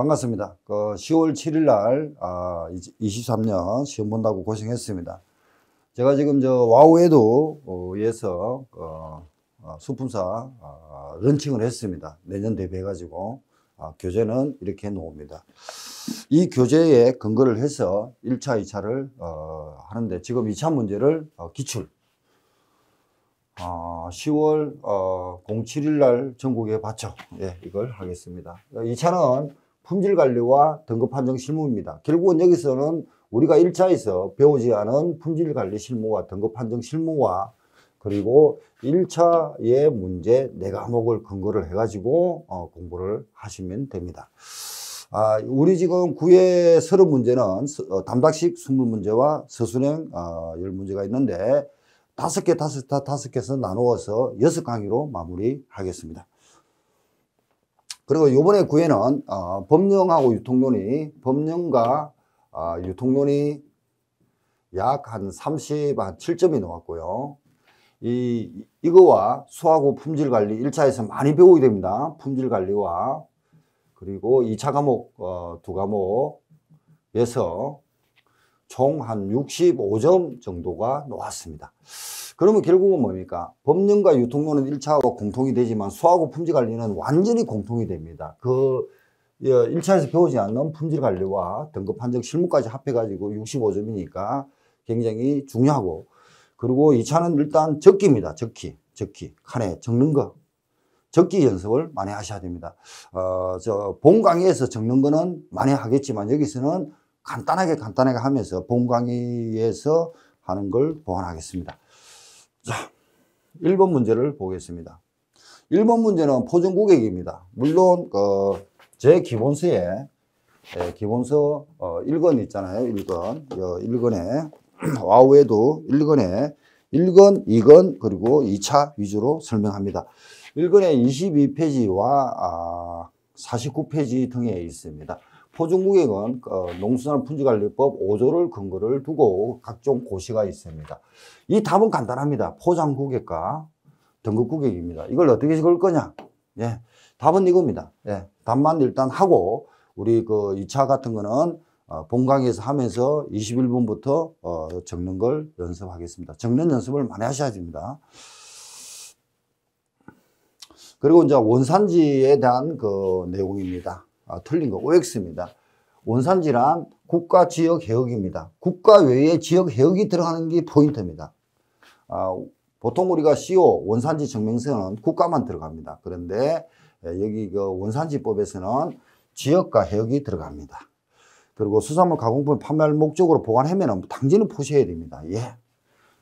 반갑습니다. 그 10월 7일 날 아, 23년 시험 본다고 고생했습니다. 제가 지금 저 와우에도 위해서 어, 어, 어, 수품사 어, 런칭을 했습니다. 내년 대비해가지고 아, 교재는 이렇게 놓습니다. 이 교재에 근거를 해서 1차, 2차를 어, 하는데 지금 2차 문제를 어, 기출 아, 어, 10월 어, 07일 날 전국에 받죠. 예, 이걸 하겠습니다. 2차는 품질 관리와 등급 판정 실무입니다. 결국은 여기서는 우리가 1차에서 배우지 않은 품질 관리 실무와 등급 판정 실무와 그리고 1차의 문제 네 과목을 근거를 해가지고 어, 공부를 하시면 됩니다. 아, 우리 지금 9회 30문제는 어, 담닥식 20문제와 서술형 어, 10문제가 있는데 5개5섯 다섯 개에서 나누어서 6 강의로 마무리하겠습니다. 그리고 요번에 구에는 어, 법령하고 유통론이 법령과 어, 유통론이 약 한3 7점이 나왔고요. 이, 이거와 수하고 품질 관리 1차에서 많이 배우게 됩니다. 품질 관리와 그리고 2차 과목, 어, 두 과목에서 총 한 65점 정도가 나왔습니다. 그러면 결국은 뭡니까? 법령과 유통론은 1차하고 공통이 되지만 수하고 품질 관리는 완전히 공통이 됩니다. 그 1차에서 예, 배우지 않는 품질 관리와 등급 판정 실무까지 합해가지고 65점이니까 굉장히 중요하고 그리고 2차는 일단 적기입니다. 적기, 적기, 칸에 적는 거. 적기 연습을 많이 하셔야 됩니다. 어, 저, 본 강의에서 적는 거는 많이 하겠지만 여기서는 간단하게 간단하게 하면서 본 강의에서 하는 걸 보완하겠습니다. 자, 1번 문제를 보겠습니다. 1번 문제는 포준 고객입니다. 물론 그, 제 기본서에 예, 기본서 어, 1권 있잖아요. 1권. 여, 1권에 와우에도 1권에 1권, 2권 그리고 2차 위주로 설명합니다. 1권에 22페이지와 아, 49페이지 등에 있습니다. 토종국액은 어, 농수산 품질관리법 5조를 근거를 두고 각종 고시가 있습니다. 이 답은 간단합니다. 포장국액과 등급국액입니다. 이걸 어떻게 적을 거냐? 예, 답은 이겁니다. 예, 답만 일단 하고 우리 그 2차 같은 거는 어, 본강에서 하면서 21분부터 어, 적는 걸 연습하겠습니다. 적는 연습을 많이 하셔야 됩니다. 그리고 이제 원산지에 대한 그 내용입니다. 아, 틀린 거 OX입니다. 원산지란 국가 지역 해역입니다. 국가 외에 지역 해역이 들어가는 게 포인트입니다. 아, 보통 우리가 CO 원산지 증명서는 국가만 들어갑니다. 그런데 예, 여기 그 원산지법에서는 지역과 해역이 들어갑니다. 그리고 수산물 가공품 판매할 목적으로 보관하면 당진은 포시해야 됩니다. 예.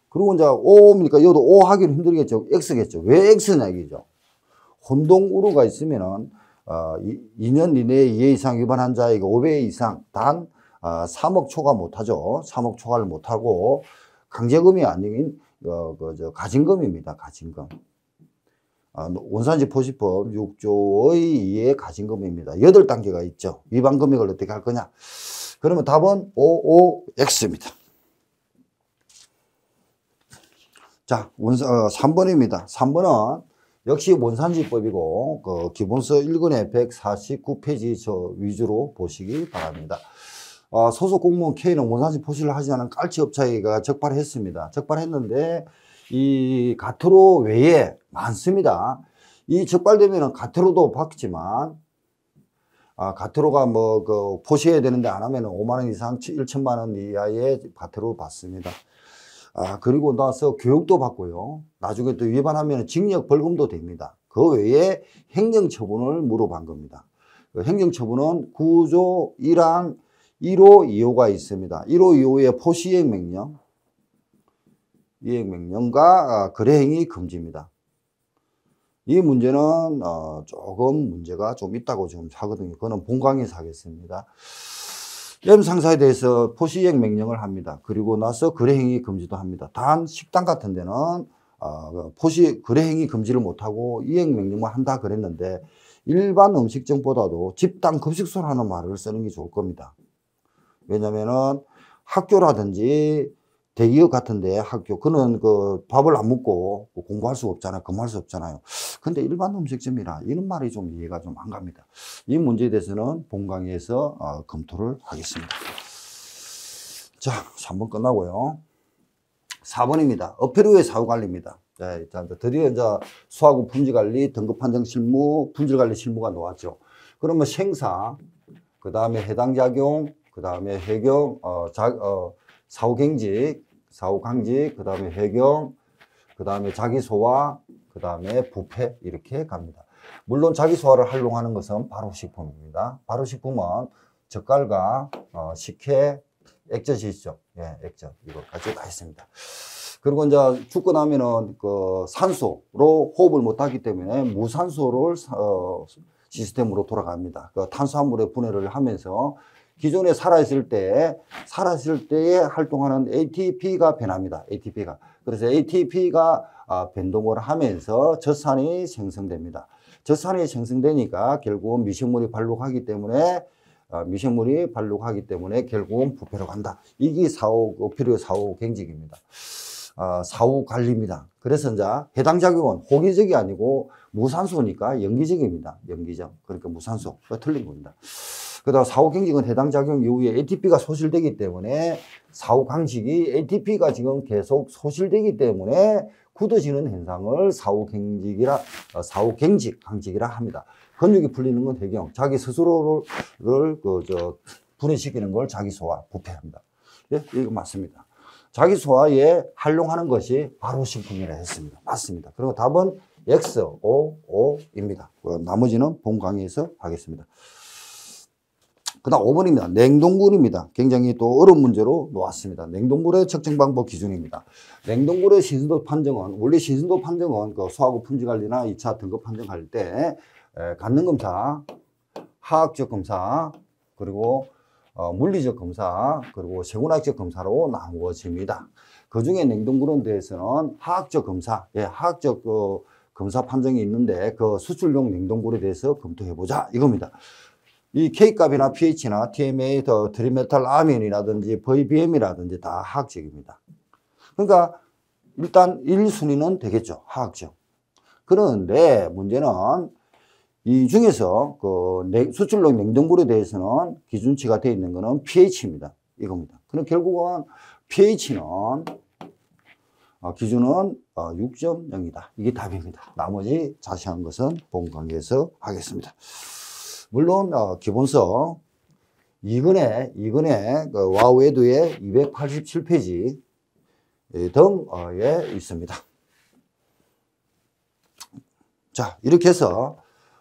그리고 이제 O입니까? 여도 O 하기는 힘들겠죠. X겠죠. 왜 X냐 이죠 혼동 우루가 있으면은 어, 2년 이내에 2회 이상 위반한 자에게 5배 이상 단 어, 3억 초과 못하죠. 3억 초과를 못하고 강제금이 아닌 어, 그저 가진금입니다. 가진금. 아, 어, 원산지 포시법 6조의 2의 가진금입니다. 8단계가 있죠. 위반 금액을 어떻게 할 거냐? 그러면 답은 55X입니다. 자, 원 어, 3번입니다. 3번은 역시 원산지법이고 그 기본서 1권의 149페이지 저 위주로 보시기 바랍니다. 아, 소속 공무원 K는 원산지 표시를 하지 않은 깔치 업체가 적발했습니다. 적발했는데 이 가트로 외에 많습니다. 이 적발되면은 가트로도 받지만 아, 가트로가 뭐 그 포시해야 되는데 안 하면은 5만 원 이상 1천만 원 이하의 가트로 받습니다. 아, 그리고 나서 교육도 받고요. 나중에 또 위반하면 징역 벌금도 됩니다. 그 외에 행정처분을 물어본 겁니다. 그 행정처분은 구조 1항 1호 2호가 있습니다. 1호 2호의 포시행 명령, 이행 명령과 아, 거래행위 금지입니다. 이 문제는 어, 조금 문제가 좀 있다고 지금 하거든요. 그거는 본강에서 하겠습니다. M 상사에 대해서 포시행 명령을 합니다. 그리고 나서 거래행위 금지도 합니다. 단 식당 같은 데는 어, 그 포시 거래행위 금지를 못하고 이행 명령만 한다 그랬는데 일반 음식점보다도 집단 급식소라는 말을 쓰는 게 좋을 겁니다. 왜냐면은 학교라든지 대기업 같은데 학교 그는 그 밥을 안 먹고 뭐 공부할 수 없잖아 근무할 수 없잖아요 근데 일반 음식점이라 이런 말이 좀 이해가 좀 안 갑니다 이 문제에 대해서는 본강의에서 어, 검토를 하겠습니다 자 3번 끝나고요 4번입니다 어필후의 사후관리입니다 네, 자, 드디어 이제 수하고 품질관리 등급 판정 실무 품질관리 실무가 나왔죠 그러면 생사 그 다음에 해당작용 그 다음에 해경 어, 자, 어, 사후경직 사후 강지그 다음에 해경, 그 다음에 자기소화, 그 다음에 부패 이렇게 갑니다. 물론 자기소화를 활용하는 것은 발효식품입니다. 발효식품은 젓갈과 어, 식혜, 액젓이죠. 예, 액젓 이걸가지고가 있습니다. 그리고 이제 죽고 나면은 그 산소로 호흡을 못하기 때문에 무산소를 어, 시스템으로 돌아갑니다. 그 탄수화물의 분해를 하면서 기존에 살아있을 때, 살아있을 때에 활동하는 ATP가 변합니다. ATP가. 그래서 ATP가 아, 변동을 하면서 젖산이 생성됩니다. 젖산이 생성되니까 결국은 미생물이 발록하기 때문에 아, 미생물이 발록하기 때문에 결국은 부패로 간다. 이게 사후 필요 사후 경직입니다. 아, 사후 관리입니다. 그래서 이제 해당 작용은 호기적이 아니고 무산소니까 연기적입니다. 연기적. 그러니까 무산소가 틀린 겁니다. 그다 사후경직은 해당 작용 이후에 ATP가 소실되기 때문에 사후강직이 ATP가 지금 계속 소실되기 때문에 굳어지는 현상을 사후경직이라 어, 사후경직 강직이라 합니다. 근육이 풀리는 건 대경, 자기 스스로를 그 저 분해시키는 걸 자기 소화 부패합니다. 예, 이거 맞습니다. 자기 소화에 활용하는 것이 바로 식품이라 했습니다. 맞습니다. 그리고 답은 X, O, O입니다. 그 나머지는 본 강의에서 하겠습니다. 그 다음 5번입니다. 냉동굴입니다. 굉장히 또 어려운 문제로 놓았습니다. 냉동굴의 측정 방법 기준입니다. 냉동굴의 시즌도 판정은 원래 시즌도 판정은 그 소하고 품질관리나 2차 등급 판정할 때 간능검사, 화학적 검사, 그리고 어, 물리적 검사, 그리고 생분학적 검사로 나누어집니다. 그 중에 냉동굴에 대해서는 화학적 검사, 예, 화학적 그 검사 판정이 있는데 그 수출용 냉동굴에 대해서 검토해보자 이겁니다. 이 K값이나 pH나 TMA, 더 트리메탈 아민이라든지 미 VBM이라든지 다 화학적입니다. 그러니까 일단 1순위는 되겠죠. 화학적. 그런데 문제는 이 중에서 그 수출용 냉동굴에 대해서는 기준치가 되어 있는 것은 pH입니다. 이겁니다. 그럼 결국은 pH는 어, 기준은 6.0이다. 어, 이게 답입니다. 나머지 자세한 것은 본강의에서 하겠습니다. 물론 어, 기본서 이근의이근의그 와우에드의 287페이지 예, 등에 어, 예, 있습니다. 자 이렇게 해서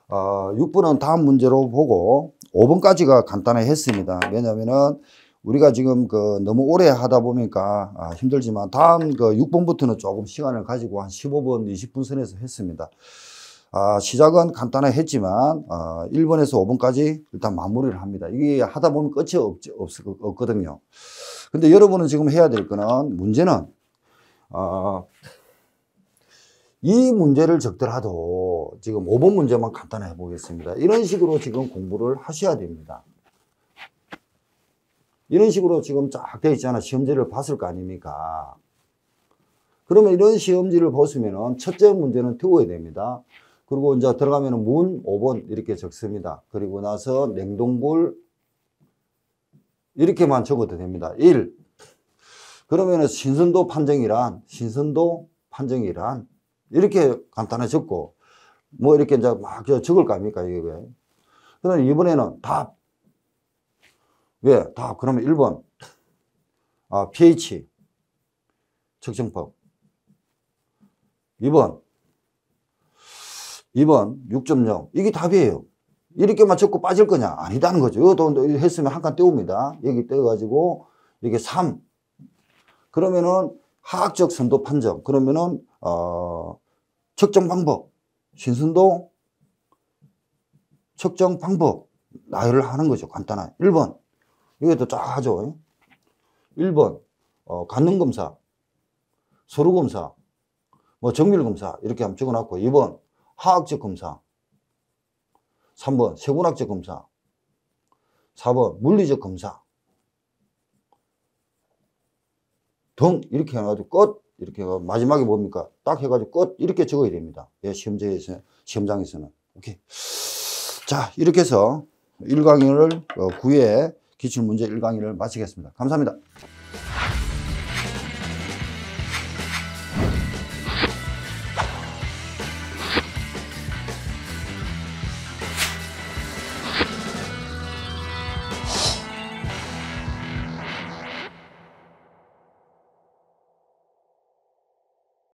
어, 6번은 다음 문제로 보고 5번까지가 간단히 했습니다. 왜냐면은 우리가 지금 그 너무 오래 하다 보니까 아, 힘들지만 다음 그 6번부터는 조금 시간을 가지고 한 15분, 20분 선에서 했습니다. 아, 시작은 간단했지만 아, 어, 1번에서 5번까지 일단 마무리를 합니다. 이게 하다 보면 끝이 없, 없, 없거든요. 근데 여러분은 지금 해야 될 거는 문제는 아, 이 문제를 적더라도 지금 5번 문제만 간단 해보겠습니다. 이런 식으로 지금 공부를 하셔야 됩니다. 이런 식으로 지금 쫙 되어 있잖아. 시험지를 봤을 거 아닙니까? 그러면 이런 시험지를 보시면 첫째 문제는 태워야 됩니다. 그리고 이제 들어가면 문 5번 이렇게 적습니다. 그리고 나서 냉동볼 이렇게만 적어도 됩니다. 1. 그러면 신선도 판정이란 신선도 판정이란 이렇게 간단히 적고 뭐 이렇게 이제 막 적을 거 아닙니까 이게 그럼 이번에는 답 왜? 답 그러면 1번 아 pH 측정법 2번 2번 6.0 이게 답이에요. 이렇게 맞췄고 빠질 거냐? 아니다는 거죠. 이것도 했으면 한 칸 떼웁니다. 여기 떼가지고 이게 3. 그러면은 화학적 선도 판정. 그러면은 어 측정 방법, 신선도 측정 방법 나열을 하는 거죠. 간단한 1번 이것도 쫙 하죠. 1번 어, 간능검사, 서류검사, 뭐 정밀검사 이렇게 한번 적어놨고 2번 화학적 검사 3번 세균학적 검사 4번 물리적 검사 등 이렇게 해가지고 끝 이렇게 해가지고 마지막에 뭡니까 딱 해가지고 끝 이렇게 적어야 됩니다 예, 시험장에서 시험장에서는 오케이 자 이렇게 해서 1강의를 9회 어, 기출문제 1강의를 마치겠습니다 감사합니다